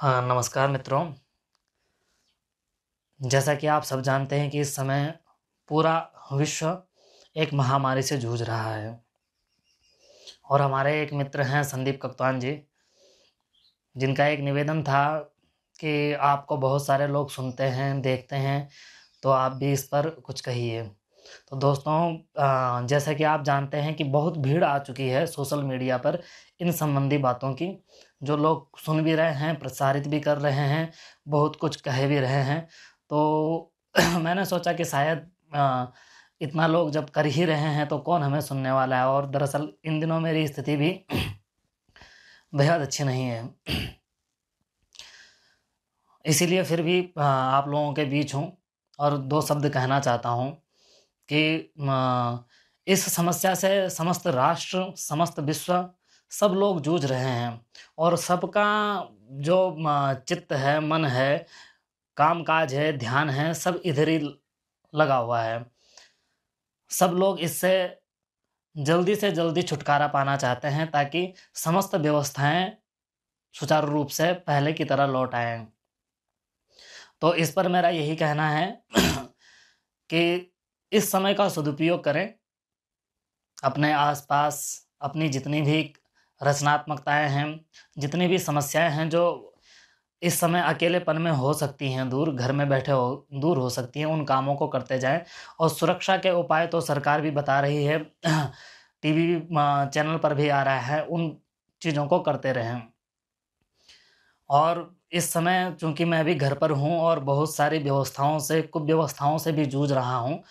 हाँ नमस्कार मित्रों जैसा कि आप सब जानते हैं कि इस समय पूरा विश्व एक महामारी से जूझ रहा है और हमारे एक मित्र हैं संदीप कप्तान जी जिनका एक निवेदन था कि आपको बहुत सारे लोग सुनते हैं देखते हैं तो आप भी इस पर कुछ कहिए तो दोस्तों जैसा कि आप जानते हैं कि बहुत भीड़ आ चुकी है सोशल मीडिया पर इन संबंधी बातों की जो लोग सुन भी रहे हैं प्रसारित भी कर रहे हैं बहुत कुछ कह भी रहे हैं तो मैंने सोचा कि शायद इतना लोग जब कर ही रहे हैं तो कौन हमें सुनने वाला है और दरअसल इन दिनों मेरी स्थिति भी बेहद अच्छी नहीं है इसीलिए फिर भी आप लोगों के बीच हूँ और दो शब्द कहना चाहता हूँ कि इस समस्या से समस्त राष्ट्र समस्त विश्व सब लोग जूझ रहे हैं और सबका जो चित्त है मन है काम काज है ध्यान है सब इधर ही लगा हुआ है सब लोग इससे जल्दी से जल्दी छुटकारा पाना चाहते हैं ताकि समस्त व्यवस्थाएं सुचारू रूप से पहले की तरह लौट आए तो इस पर मेरा यही कहना है कि इस समय का सदुपयोग करें अपने आसपास अपनी जितनी भी रचनात्मकताएं हैं जितनी भी समस्याएं हैं जो इस समय अकेलेपन में हो सकती हैं दूर घर में बैठे हो दूर हो सकती हैं उन कामों को करते जाएं और सुरक्षा के उपाय तो सरकार भी बता रही है टीवी चैनल पर भी आ रहा है उन चीज़ों को करते रहें और इस समय चूंकि मैं अभी घर पर हूँ और बहुत सारी व्यवस्थाओं से व्यवस्थाओं से भी जूझ रहा हूँ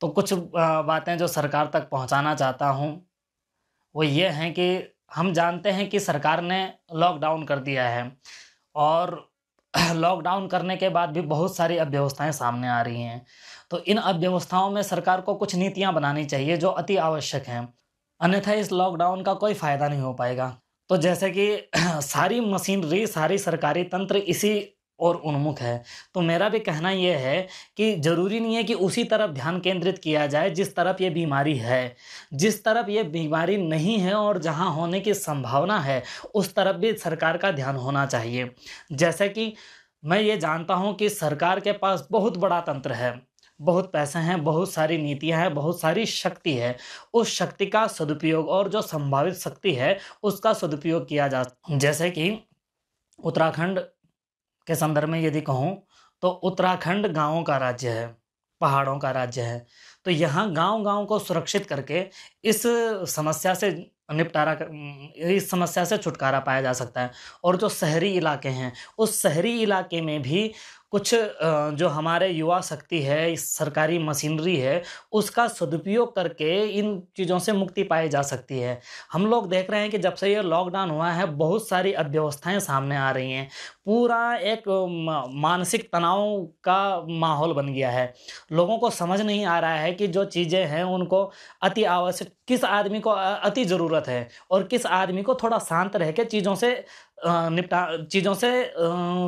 तो कुछ बातें जो सरकार तक पहुंचाना चाहता हूं वो ये हैं कि हम जानते हैं कि सरकार ने लॉकडाउन कर दिया है और लॉकडाउन करने के बाद भी बहुत सारी अव्यवस्थाएं सामने आ रही हैं तो इन अव्यवस्थाओं में सरकार को कुछ नीतियां बनानी चाहिए जो अति आवश्यक हैं अन्यथा इस लॉकडाउन का कोई फ़ायदा नहीं हो पाएगा तो जैसे कि सारी मशीनरी सारी सरकारी तंत्र इसी और उन्मुख है तो मेरा भी कहना यह है कि ज़रूरी नहीं है कि उसी तरफ ध्यान केंद्रित किया जाए जिस तरफ ये बीमारी है जिस तरफ ये बीमारी नहीं है और जहाँ होने की संभावना है उस तरफ भी सरकार का ध्यान होना चाहिए जैसे कि मैं ये जानता हूँ कि सरकार के पास बहुत बड़ा तंत्र है बहुत पैसे हैं बहुत सारी नीतियाँ हैं बहुत सारी शक्ति है उस शक्ति का सदुपयोग और जो संभावित शक्ति है उसका सदुपयोग किया जा जैसे कि उत्तराखंड के संदर्भ में यदि कहूँ तो उत्तराखंड गाँवों का राज्य है पहाड़ों का राज्य है तो यहाँ गांव गांव को सुरक्षित करके इस समस्या से निपटारा इस समस्या से छुटकारा पाया जा सकता है और जो शहरी इलाके हैं उस शहरी इलाके में भी कुछ जो हमारे युवा शक्ति है सरकारी मशीनरी है उसका सदुपयोग करके इन चीज़ों से मुक्ति पाई जा सकती है हम लोग देख रहे हैं कि जब से ये लॉकडाउन हुआ है बहुत सारी अव्यवस्थाएं सामने आ रही हैं पूरा एक मानसिक तनाव का माहौल बन गया है लोगों को समझ नहीं आ रहा है कि जो चीज़ें हैं उनको अति आवश्यक किस आदमी को अति ज़रूरत है और किस आदमी को थोड़ा शांत रह के चीज़ों से निपटा चीज़ों से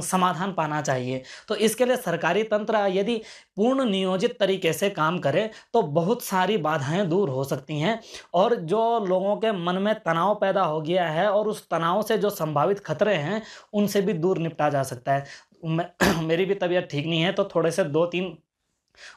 समाधान पाना चाहिए तो इसके लिए सरकारी तंत्र यदि पूर्ण नियोजित तरीके से काम करे तो बहुत सारी बाधाएं दूर हो सकती हैं और जो लोगों के मन में तनाव पैदा हो गया है और उस तनाव से जो संभावित खतरे हैं उनसे भी दूर निपटा जा सकता है मेरी भी तबीयत ठीक नहीं है तो थोड़े से दो तीन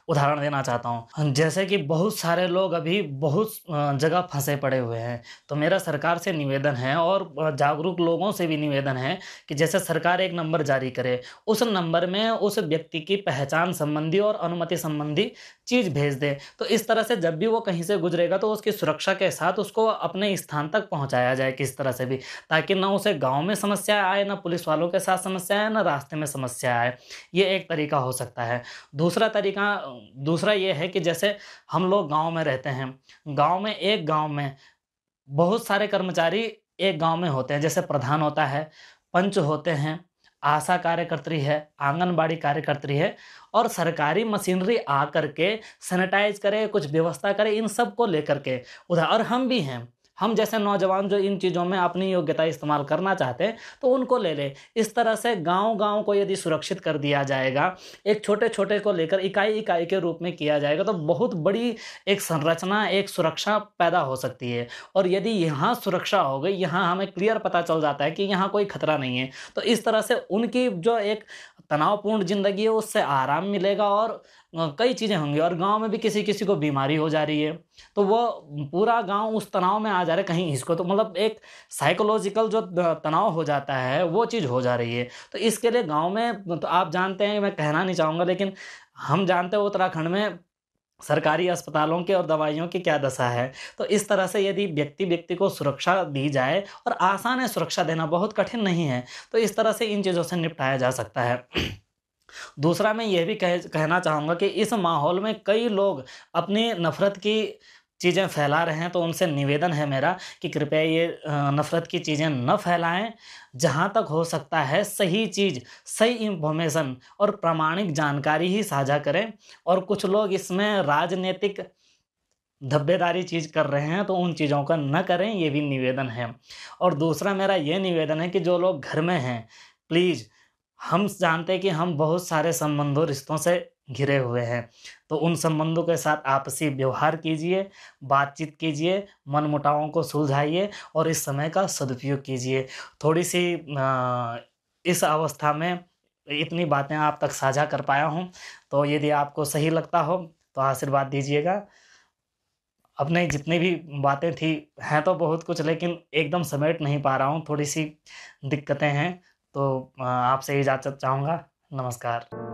उदाहरण देना चाहता हूँ जैसे कि बहुत सारे लोग अभी बहुत जगह फंसे पड़े हुए हैं तो मेरा सरकार से निवेदन है और जागरूक लोगों से भी निवेदन है कि जैसे सरकार एक नंबर जारी करे उस नंबर में उस व्यक्ति की पहचान संबंधी और अनुमति संबंधी चीज़ भेज दे तो इस तरह से जब भी वो कहीं से गुजरेगा तो उसकी सुरक्षा के साथ उसको अपने स्थान तक पहुँचाया जाए किस तरह से भी ताकि ना उसे गाँव में समस्या आए ना पुलिस वालों के साथ समस्या आए ना रास्ते में समस्या आए ये एक तरीका हो सकता है दूसरा तरीका दूसरा ये है कि जैसे हम लोग गांव में रहते हैं गांव में एक गांव में बहुत सारे कर्मचारी एक गांव में होते हैं जैसे प्रधान होता है पंच होते हैं आशा कार्यकर्त्री है आंगनबाड़ी कार्यकर्त्री है और सरकारी मशीनरी आकर के सैनिटाइज करे कुछ व्यवस्था करे इन सब को लेकर के उधर और हम भी हैं हम जैसे नौजवान जो इन चीज़ों में अपनी योग्यता इस्तेमाल करना चाहते हैं तो उनको ले लें इस तरह से गांव गांव को यदि सुरक्षित कर दिया जाएगा एक छोटे छोटे को लेकर इकाई इकाई के रूप में किया जाएगा तो बहुत बड़ी एक संरचना एक सुरक्षा पैदा हो सकती है और यदि यहाँ सुरक्षा हो गई यहाँ हमें क्लियर पता चल जाता है कि यहाँ कोई खतरा नहीं है तो इस तरह से उनकी जो एक तनावपूर्ण जिंदगी है उससे आराम मिलेगा और कई चीज़ें होंगी और गांव में भी किसी किसी को बीमारी हो जा रही है तो वो पूरा गांव उस तनाव में आ जा रहा है कहीं इसको तो मतलब एक साइकोलॉजिकल जो तनाव हो जाता है वो चीज़ हो जा रही है तो इसके लिए गांव में तो आप जानते हैं मैं कहना नहीं चाहूँगा लेकिन हम जानते हैं उत्तराखंड में सरकारी अस्पतालों के और दवाइयों की क्या दशा है तो इस तरह से यदि व्यक्ति व्यक्ति को सुरक्षा दी जाए और आसान है सुरक्षा देना बहुत कठिन नहीं है तो इस तरह से इन चीज़ों से निपटाया जा सकता है दूसरा मैं यह भी कह कहना चाहूँगा कि इस माहौल में कई लोग अपनी नफ़रत की चीज़ें फैला रहे हैं तो उनसे निवेदन है मेरा कि कृपया ये नफ़रत की चीज़ें न फैलाएं जहाँ तक हो सकता है सही चीज़ सही इंफॉर्मेशन और प्रामाणिक जानकारी ही साझा करें और कुछ लोग इसमें राजनीतिक धब्बेदारी चीज़ कर रहे हैं तो उन चीज़ों का न करें ये भी निवेदन है और दूसरा मेरा ये निवेदन है कि जो लोग घर में हैं प्लीज़ हम जानते हैं कि हम बहुत सारे संबंधों रिश्तों से घिरे हुए हैं तो उन संबंधों के साथ आपसी व्यवहार कीजिए बातचीत कीजिए मुटावों को सुलझाइए और इस समय का सदुपयोग कीजिए थोड़ी सी इस अवस्था में इतनी बातें आप तक साझा कर पाया हूँ तो यदि आपको सही लगता हो तो आशीर्वाद दीजिएगा अपने जितनी भी बातें थी हैं तो बहुत कुछ लेकिन एकदम समेट नहीं पा रहा हूँ थोड़ी सी दिक्कतें हैं तो आपसे इजाज़त चाहूँगा नमस्कार